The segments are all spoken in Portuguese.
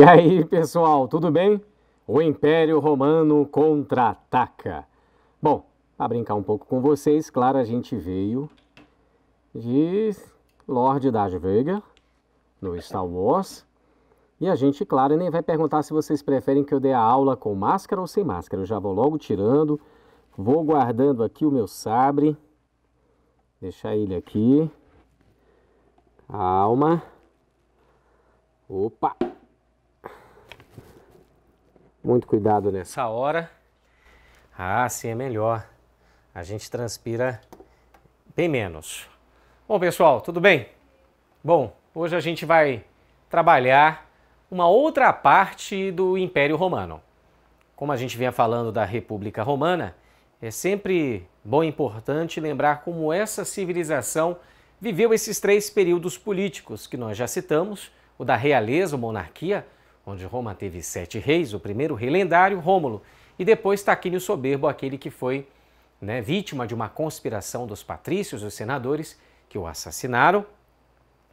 E aí, pessoal, tudo bem? O Império Romano contra-ataca. Bom, para brincar um pouco com vocês, claro, a gente veio de Lorde Darth Vega no Star Wars. E a gente, claro, nem vai perguntar se vocês preferem que eu dê a aula com máscara ou sem máscara. Eu já vou logo tirando, vou guardando aqui o meu sabre. Deixar ele aqui. Calma. Opa! Muito cuidado nessa hora. Ah, se é melhor. A gente transpira bem menos. Bom, pessoal, tudo bem? Bom, hoje a gente vai trabalhar uma outra parte do Império Romano. Como a gente vinha falando da República Romana, é sempre bom e importante lembrar como essa civilização viveu esses três períodos políticos que nós já citamos: o da realeza, ou monarquia, onde Roma teve sete reis, o primeiro rei lendário, Rômulo, e depois Taquínio Soberbo, aquele que foi né, vítima de uma conspiração dos patrícios, os senadores, que o assassinaram,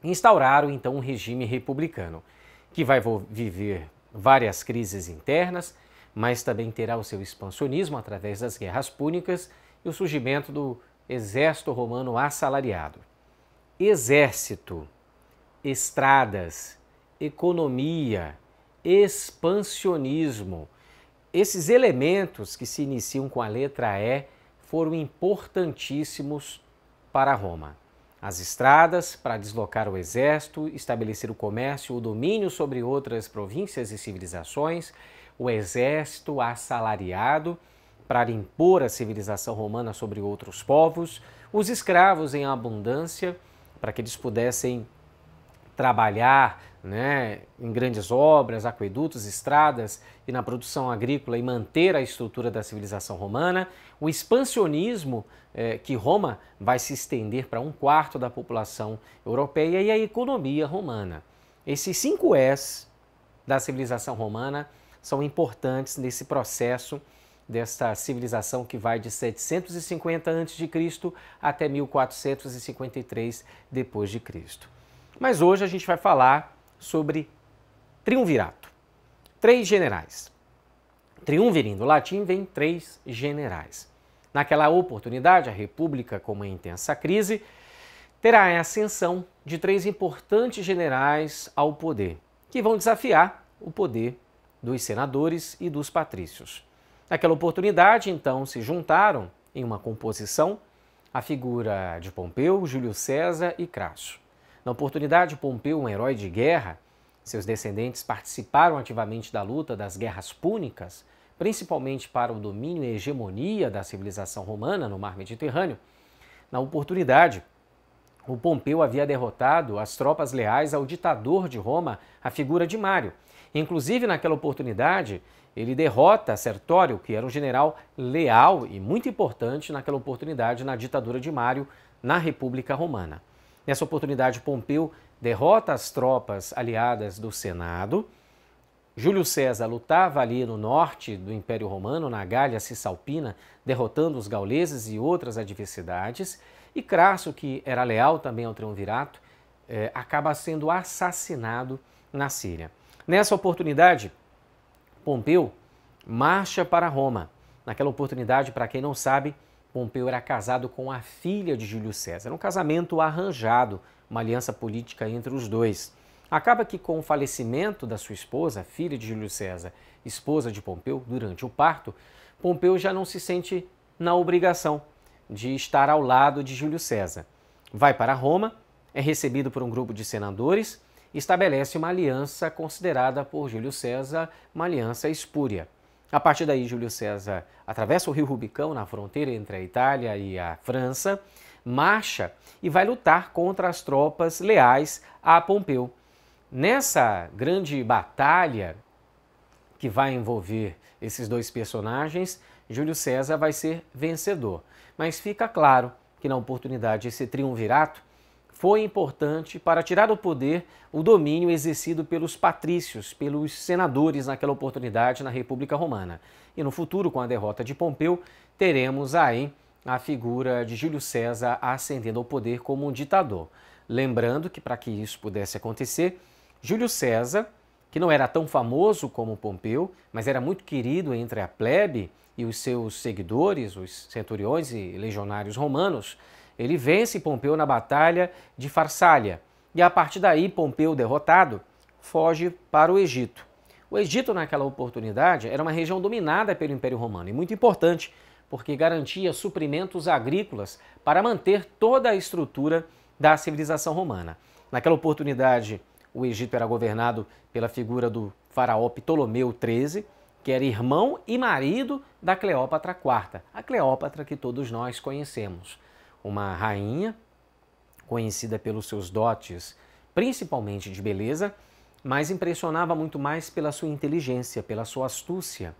instauraram então um regime republicano, que vai viver várias crises internas, mas também terá o seu expansionismo através das guerras púnicas e o surgimento do exército romano assalariado. Exército, estradas, economia, expansionismo. Esses elementos que se iniciam com a letra E foram importantíssimos para Roma. As estradas para deslocar o exército, estabelecer o comércio, o domínio sobre outras províncias e civilizações, o exército assalariado para impor a civilização romana sobre outros povos, os escravos em abundância para que eles pudessem trabalhar né, em grandes obras, aquedutos, estradas e na produção agrícola e manter a estrutura da civilização romana, o expansionismo eh, que Roma vai se estender para um quarto da população europeia e a economia romana. Esses cinco S da civilização romana são importantes nesse processo desta civilização que vai de 750 a.C. até 1453 depois de Cristo. Mas hoje a gente vai falar sobre triunvirato. Três generais. Triunvir do latim vem três generais. Naquela oportunidade, a República, com uma intensa crise, terá a ascensão de três importantes generais ao poder, que vão desafiar o poder dos senadores e dos patrícios. Naquela oportunidade, então, se juntaram em uma composição a figura de Pompeu, Júlio César e Crasso. Na oportunidade, Pompeu, um herói de guerra, seus descendentes participaram ativamente da luta das guerras púnicas, principalmente para o domínio e hegemonia da civilização romana no mar Mediterrâneo. Na oportunidade, o Pompeu havia derrotado as tropas leais ao ditador de Roma, a figura de Mário. Inclusive, naquela oportunidade, ele derrota Sertório, que era um general leal e muito importante naquela oportunidade na ditadura de Mário na República Romana. Nessa oportunidade, Pompeu derrota as tropas aliadas do Senado. Júlio César lutava ali no norte do Império Romano, na Galha Cisalpina, derrotando os gauleses e outras adversidades. E Crasso, que era leal também ao triunvirato, eh, acaba sendo assassinado na Síria. Nessa oportunidade, Pompeu marcha para Roma. Naquela oportunidade, para quem não sabe, Pompeu era casado com a filha de Júlio César, um casamento arranjado, uma aliança política entre os dois. Acaba que, com o falecimento da sua esposa, filha de Júlio César, esposa de Pompeu, durante o parto, Pompeu já não se sente na obrigação de estar ao lado de Júlio César. Vai para Roma, é recebido por um grupo de senadores estabelece uma aliança considerada por Júlio César uma aliança espúria. A partir daí, Júlio César atravessa o rio Rubicão na fronteira entre a Itália e a França, marcha e vai lutar contra as tropas leais a Pompeu. Nessa grande batalha que vai envolver esses dois personagens, Júlio César vai ser vencedor. Mas fica claro que na oportunidade esse triunvirato foi importante para tirar do poder o domínio exercido pelos patrícios, pelos senadores naquela oportunidade na República Romana. E no futuro, com a derrota de Pompeu, teremos aí a figura de Júlio César ascendendo ao poder como um ditador. Lembrando que para que isso pudesse acontecer, Júlio César, que não era tão famoso como Pompeu, mas era muito querido entre a plebe e os seus seguidores, os centuriões e legionários romanos, ele vence Pompeu na batalha de Farsália e a partir daí Pompeu derrotado foge para o Egito. O Egito naquela oportunidade era uma região dominada pelo Império Romano e muito importante porque garantia suprimentos agrícolas para manter toda a estrutura da civilização romana. Naquela oportunidade, o Egito era governado pela figura do faraó Ptolomeu XIII, que era irmão e marido da Cleópatra IV, a Cleópatra que todos nós conhecemos uma rainha conhecida pelos seus dotes, principalmente de beleza, mas impressionava muito mais pela sua inteligência, pela sua astúcia,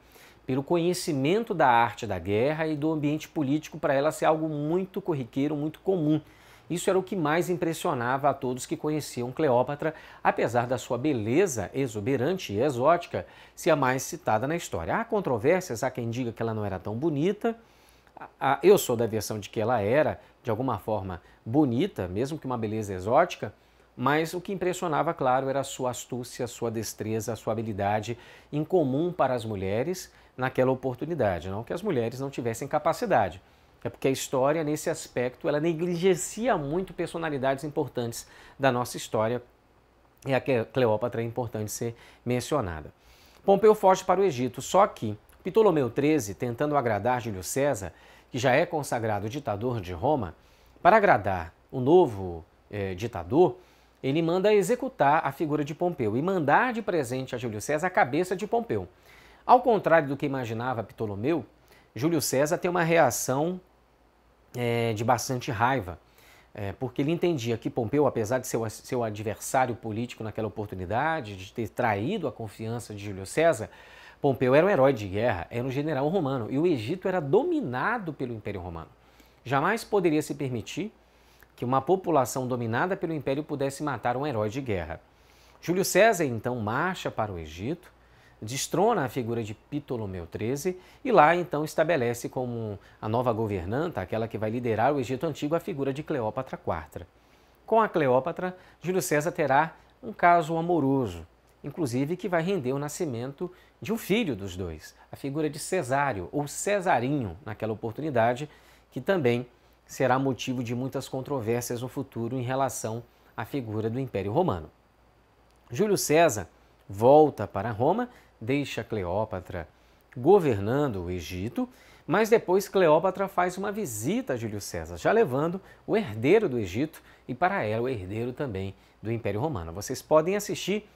pelo conhecimento da arte da guerra e do ambiente político para ela ser algo muito corriqueiro, muito comum. Isso era o que mais impressionava a todos que conheciam Cleópatra, apesar da sua beleza exuberante e exótica ser a mais citada na história. Há controvérsias, há quem diga que ela não era tão bonita. Eu sou da versão de que ela era, de alguma forma bonita, mesmo que uma beleza exótica, mas o que impressionava, claro, era a sua astúcia, a sua destreza, a sua habilidade incomum para as mulheres naquela oportunidade, não que as mulheres não tivessem capacidade. É porque a história, nesse aspecto, ela negligencia muito personalidades importantes da nossa história e a Cleópatra é importante ser mencionada. Pompeu foge para o Egito, só que Ptolomeu XIII, tentando agradar Júlio César, que já é consagrado ditador de Roma, para agradar o novo eh, ditador, ele manda executar a figura de Pompeu e mandar de presente a Júlio César a cabeça de Pompeu. Ao contrário do que imaginava Ptolomeu, Júlio César tem uma reação eh, de bastante raiva, eh, porque ele entendia que Pompeu, apesar de ser seu adversário político naquela oportunidade, de ter traído a confiança de Júlio César, Pompeu era um herói de guerra, era um general romano e o Egito era dominado pelo Império Romano. Jamais poderia se permitir que uma população dominada pelo Império pudesse matar um herói de guerra. Júlio César então marcha para o Egito, destrona a figura de Ptolomeu XIII e lá então estabelece como a nova governanta, aquela que vai liderar o Egito Antigo, a figura de Cleópatra IV. Com a Cleópatra, Júlio César terá um caso amoroso inclusive que vai render o nascimento de um filho dos dois, a figura de Cesário ou Cesarinho naquela oportunidade, que também será motivo de muitas controvérsias no futuro em relação à figura do Império Romano. Júlio César volta para Roma, deixa Cleópatra governando o Egito, mas depois Cleópatra faz uma visita a Júlio César, já levando o herdeiro do Egito e para ela o herdeiro também do Império Romano. Vocês podem assistir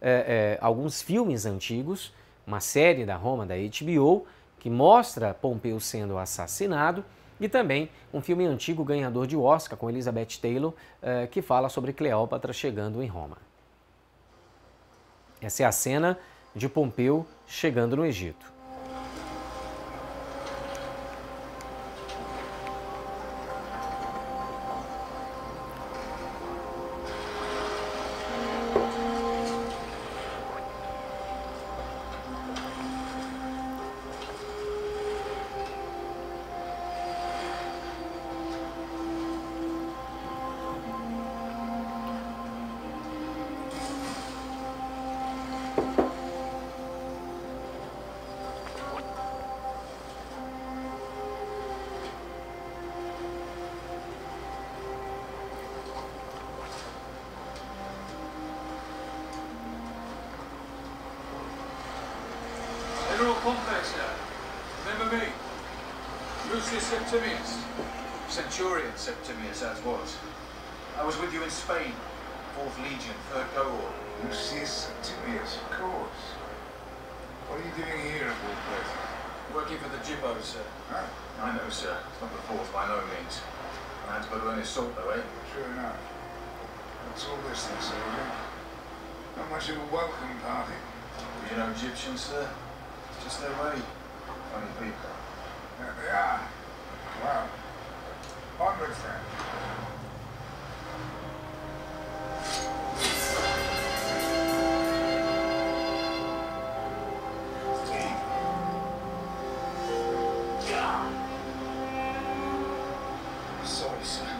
é, é, alguns filmes antigos, uma série da Roma, da HBO, que mostra Pompeu sendo assassinado, e também um filme antigo ganhador de Oscar com Elizabeth Taylor, é, que fala sobre Cleópatra chegando em Roma. Essa é a cena de Pompeu chegando no Egito. me. Lucius Septimius, Centurion Septimius as was. I was with you in Spain, 4th Legion, 3rd Cohort. Lucius Septimius, of course. What are you doing here of all places? Working for the Jibbo, sir. Huh? I know, sir. It's not the fourth by no means. I had to put on his salt, though, eh? Sure enough. What's all this then, sir? Eh? Not much of a welcome party. You know Egyptians, sir? It's Just their way for people. There they are. Well, hundreds then. Sorry, sir.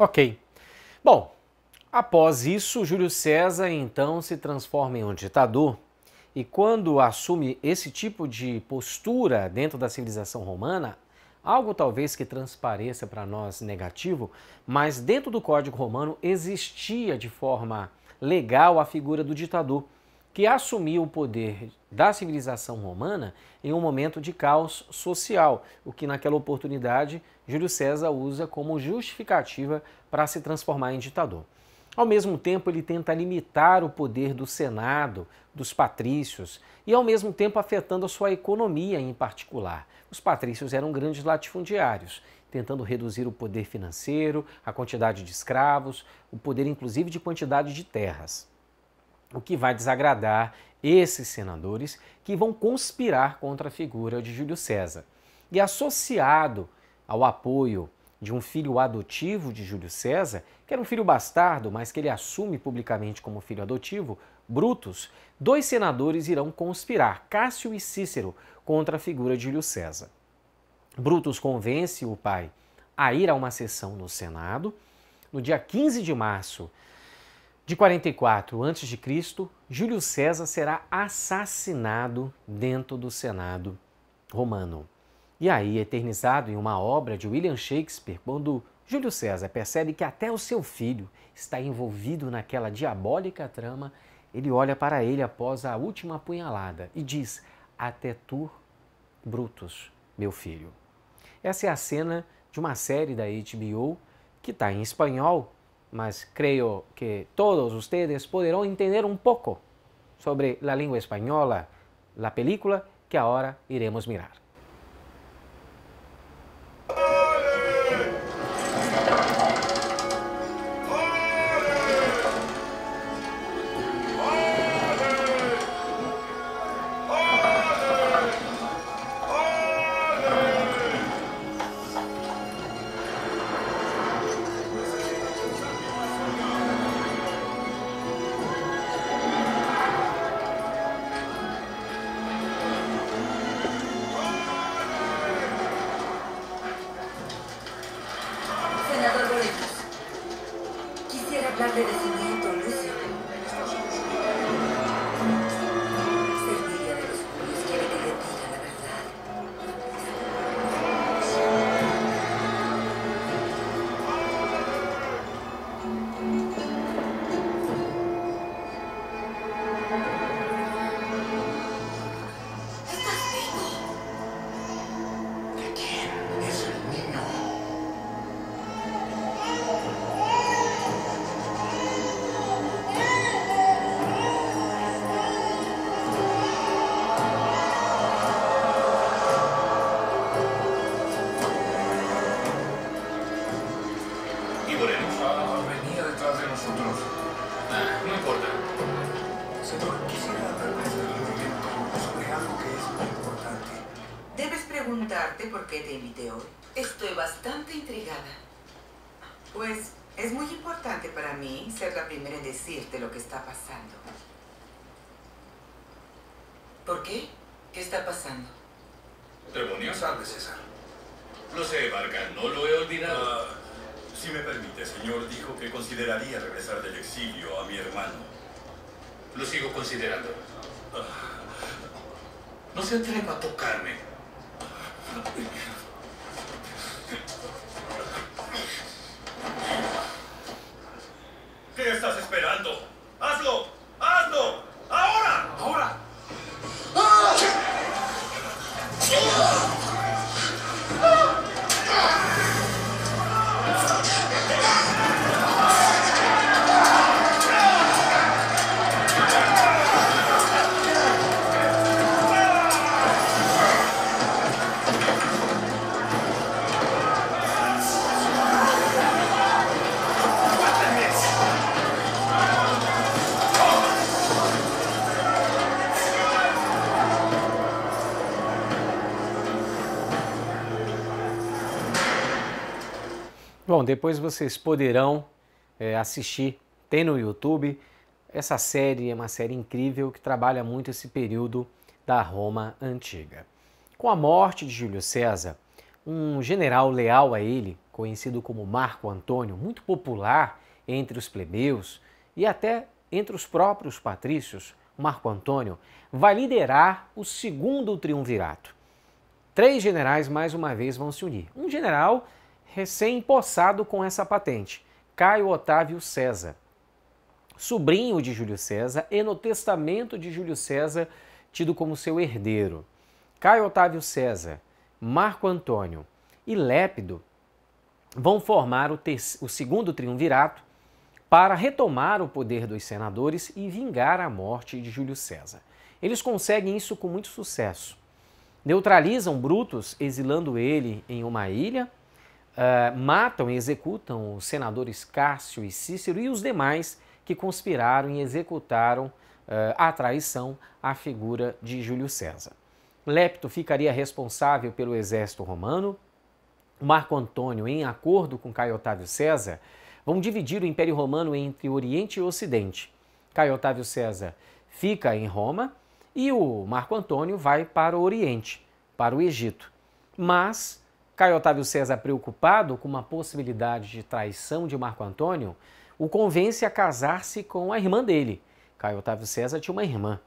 Ok. Bom, após isso, Júlio César então se transforma em um ditador. E quando assume esse tipo de postura dentro da civilização romana, algo talvez que transpareça para nós negativo, mas dentro do Código Romano existia de forma legal a figura do ditador que assumiu o poder da civilização romana em um momento de caos social, o que naquela oportunidade Júlio César usa como justificativa para se transformar em ditador. Ao mesmo tempo, ele tenta limitar o poder do Senado, dos patrícios, e ao mesmo tempo afetando a sua economia em particular. Os patrícios eram grandes latifundiários, tentando reduzir o poder financeiro, a quantidade de escravos, o poder inclusive de quantidade de terras o que vai desagradar esses senadores que vão conspirar contra a figura de Júlio César. E associado ao apoio de um filho adotivo de Júlio César, que era um filho bastardo, mas que ele assume publicamente como filho adotivo, Brutus, dois senadores irão conspirar, Cássio e Cícero, contra a figura de Júlio César. Brutus convence o pai a ir a uma sessão no Senado. No dia 15 de março de 44 a.C., Júlio César será assassinado dentro do Senado romano. E aí, eternizado em uma obra de William Shakespeare, quando Júlio César percebe que até o seu filho está envolvido naquela diabólica trama, ele olha para ele após a última apunhalada e diz: Até tu, Brutus, meu filho. Essa é a cena de uma série da HBO que está em espanhol mas creo que todos ustedes podrán entender un poco sobre la lengua española, la película que ahora iremos mirar. está pasando? Demonios de César. Lo sé, Barca, no lo he olvidado. Ah, si me permite, señor, dijo que consideraría regresar del exilio a mi hermano. Lo sigo considerando. no se atreva a tocarme. ¿Qué estás esperando? Bom, depois vocês poderão é, assistir, tem no YouTube. Essa série é uma série incrível que trabalha muito esse período da Roma antiga. Com a morte de Júlio César, um general leal a ele, conhecido como Marco Antônio, muito popular entre os plebeus e até entre os próprios patrícios, Marco Antônio, vai liderar o segundo triunvirato. Três generais mais uma vez vão se unir. Um general recém-empossado com essa patente, Caio Otávio César, sobrinho de Júlio César e no testamento de Júlio César tido como seu herdeiro. Caio Otávio César, Marco Antônio e Lépido vão formar o, o segundo triunvirato para retomar o poder dos senadores e vingar a morte de Júlio César. Eles conseguem isso com muito sucesso. Neutralizam Brutus, exilando ele em uma ilha, uh, matam e executam os senadores Cássio e Cícero e os demais que conspiraram e executaram uh, a traição à figura de Júlio César. Lepto ficaria responsável pelo exército romano. Marco Antônio, em acordo com Caio Otávio César, vão dividir o Império Romano entre Oriente e Ocidente. Caio Otávio César fica em Roma e o Marco Antônio vai para o Oriente, para o Egito. Mas Caio Otávio César, preocupado com uma possibilidade de traição de Marco Antônio, o convence a casar-se com a irmã dele. Caio Otávio César tinha uma irmã.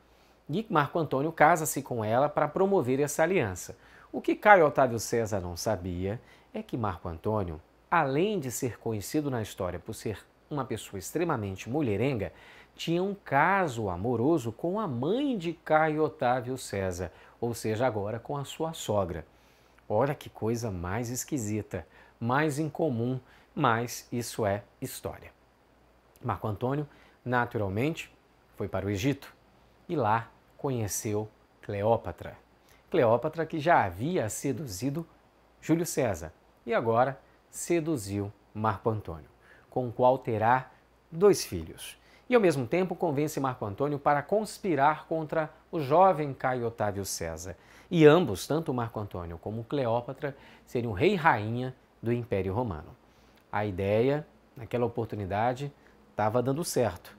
E Marco Antônio casa-se com ela para promover essa aliança. O que Caio Otávio César não sabia é que Marco Antônio, além de ser conhecido na história por ser uma pessoa extremamente mulherenga, tinha um caso amoroso com a mãe de Caio Otávio César, ou seja, agora com a sua sogra. Olha que coisa mais esquisita, mais incomum, mas isso é história. Marco Antônio, naturalmente, foi para o Egito e lá conheceu Cleópatra. Cleópatra que já havia seduzido Júlio César e agora seduziu Marco Antônio, com o qual terá dois filhos e, ao mesmo tempo, convence Marco Antônio para conspirar contra o jovem Caio Otávio César. E ambos, tanto Marco Antônio como Cleópatra, seriam rei e rainha do Império Romano. A ideia, naquela oportunidade, estava dando certo.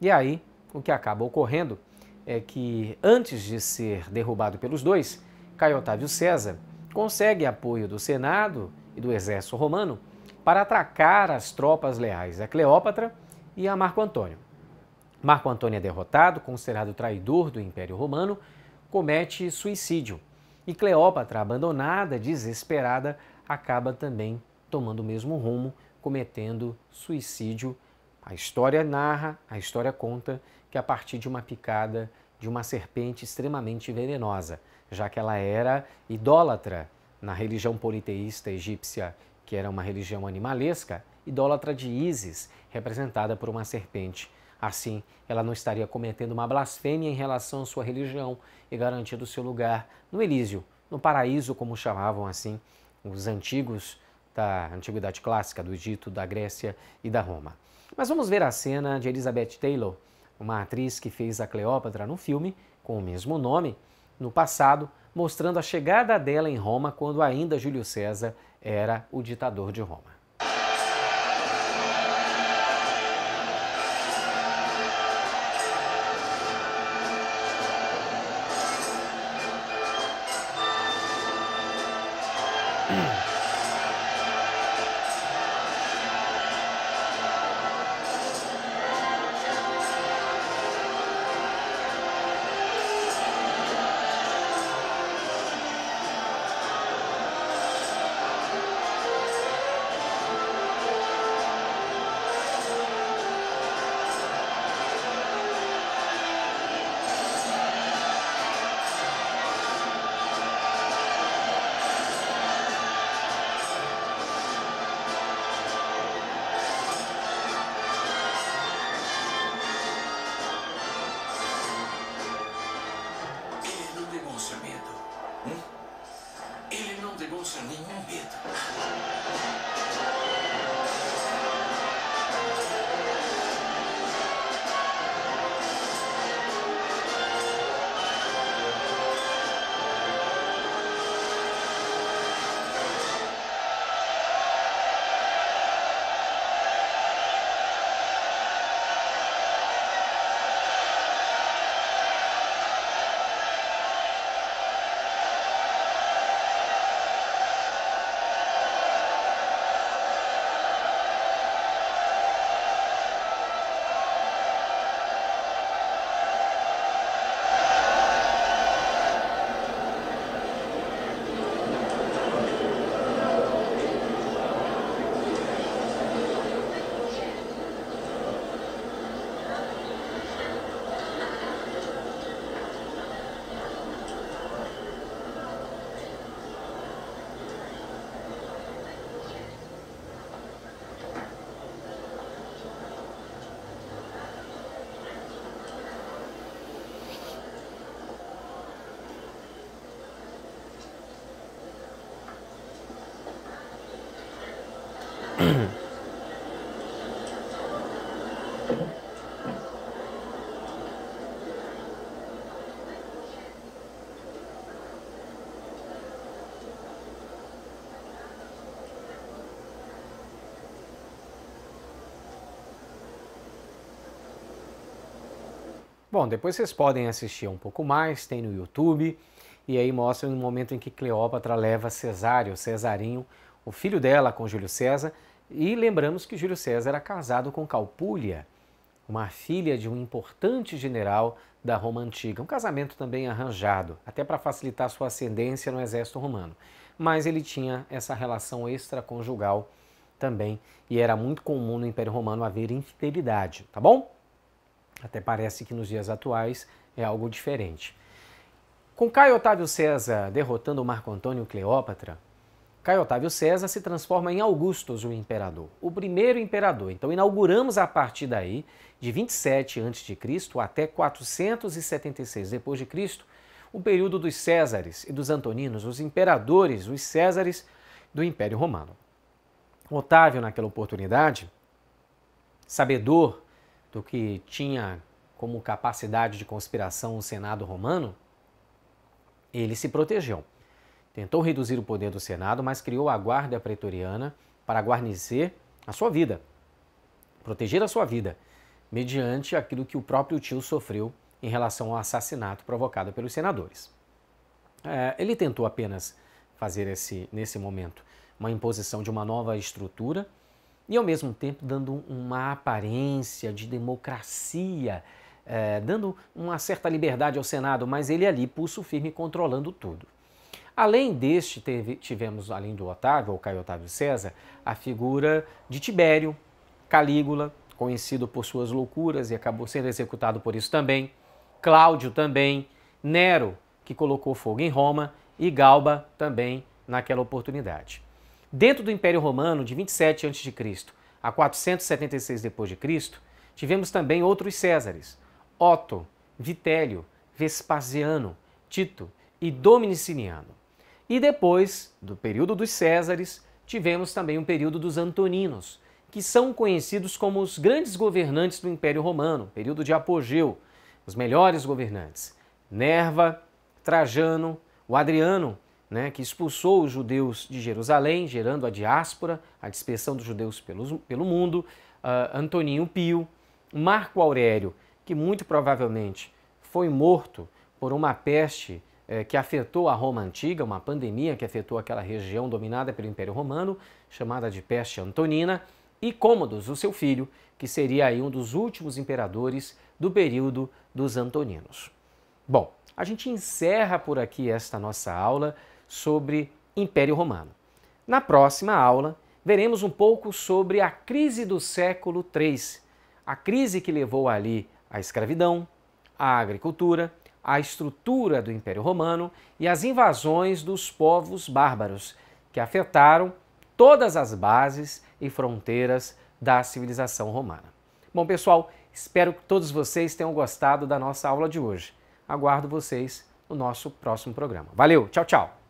E aí, o que acaba ocorrendo é que, antes de ser derrubado pelos dois, Caio Otávio César consegue apoio do Senado e do Exército Romano para atracar as tropas leais a Cleópatra e a Marco Antônio. Marco Antônio é derrotado, considerado traidor do Império Romano, comete suicídio. E Cleópatra, abandonada, desesperada, acaba também tomando o mesmo rumo, cometendo suicídio. A história narra, a história conta que a partir de uma picada de uma serpente extremamente venenosa, já que ela era idólatra na religião politeísta egípcia, que era uma religião animalesca, idólatra de Ísis, representada por uma serpente Assim, ela não estaria cometendo uma blasfêmia em relação à sua religião e garantindo seu lugar no Elísio, no paraíso, como chamavam assim os antigos da antiguidade clássica, do Egito, da Grécia e da Roma. Mas vamos ver a cena de Elizabeth Taylor, uma atriz que fez a Cleópatra no filme com o mesmo nome, no passado, mostrando a chegada dela em Roma quando ainda Júlio César era o ditador de Roma. Bom, depois vocês podem assistir um pouco mais, tem no YouTube, e aí mostra o um momento em que Cleópatra leva Cesário, Cesarinho, o filho dela com Júlio César, e lembramos que Júlio César era casado com Calpúlia, uma filha de um importante general da Roma Antiga, um casamento também arranjado, até para facilitar sua ascendência no exército romano. Mas ele tinha essa relação extraconjugal também, e era muito comum no Império Romano haver infidelidade, tá bom? Até parece que nos dias atuais é algo diferente. Com Caio Otávio César derrotando Marco Antônio Cleópatra, Caio Otávio César se transforma em Augustus, o imperador, o primeiro imperador. Então inauguramos a partir daí, de 27 a.C. até 476 d.C., o período dos Césares e dos Antoninos, os imperadores, os Césares do Império Romano. Otávio, naquela oportunidade, sabedor do que tinha como capacidade de conspiração o Senado romano, ele se protegeu. Tentou reduzir o poder do Senado, mas criou a guarda pretoriana para guarnecer a sua vida, proteger a sua vida, mediante aquilo que o próprio tio sofreu em relação ao assassinato provocado pelos senadores. É, ele tentou apenas fazer esse, nesse momento uma imposição de uma nova estrutura e ao mesmo tempo dando uma aparência de democracia, eh, dando uma certa liberdade ao Senado, mas ele ali pulso firme controlando tudo. Além deste, teve, tivemos, além do Otávio, ou Caio Otávio César, a figura de Tibério, Calígula, conhecido por suas loucuras e acabou sendo executado por isso também, Cláudio também, Nero, que colocou fogo em Roma, e Galba também naquela oportunidade. Dentro do Império Romano, de 27 a.C. a 476 d.C., tivemos também outros Césares: Otto, Vitélio, Vespasiano, Tito e Dominiciniano. E depois do período dos Césares, tivemos também o um período dos Antoninos, que são conhecidos como os grandes governantes do Império Romano, período de apogeu, os melhores governantes. Nerva, Trajano, o Adriano né, que expulsou os judeus de Jerusalém, gerando a diáspora, a dispersão dos judeus pelo mundo, uh, Antoninho Pio, Marco Aurélio, que muito provavelmente foi morto por uma peste eh, que afetou a Roma Antiga, uma pandemia que afetou aquela região dominada pelo Império Romano, chamada de peste antonina, e Cômodos, o seu filho, que seria aí um dos últimos imperadores do período dos Antoninos. Bom, a gente encerra por aqui esta nossa aula sobre Império Romano. Na próxima aula, veremos um pouco sobre a crise do século III, a crise que levou ali à escravidão, à agricultura, à estrutura do Império Romano e às invasões dos povos bárbaros, que afetaram todas as bases e fronteiras da civilização romana. Bom, pessoal, espero que todos vocês tenham gostado da nossa aula de hoje. Aguardo vocês no nosso próximo programa. Valeu, tchau, tchau!